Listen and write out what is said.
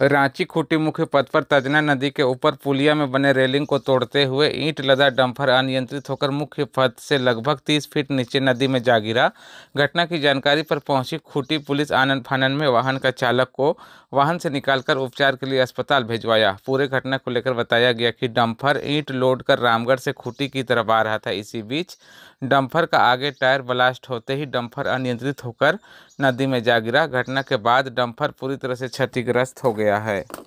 रांची खूटी मुख्य पथ पर तजना नदी के ऊपर पुलिया में बने रेलिंग को तोड़ते हुए ईंट लदा डंपर अनियंत्रित होकर मुख्य पथ से लगभग 30 फीट नीचे नदी में जा गिरा घटना की जानकारी पर पहुंची खूटी पुलिस आनंद फानन में वाहन का चालक को वाहन से निकालकर उपचार के लिए अस्पताल भेजवाया पूरे घटना को लेकर बताया गया कि डम्फर ईंट लोड कर रामगढ़ से खूटी की तरफ आ रहा था इसी बीच डम्फर का आगे टायर ब्लास्ट होते ही डम्फर अनियंत्रित होकर नदी में जा गिरा घटना के बाद डम्फर पूरी तरह से क्षतिग्रस्त हो गया गया है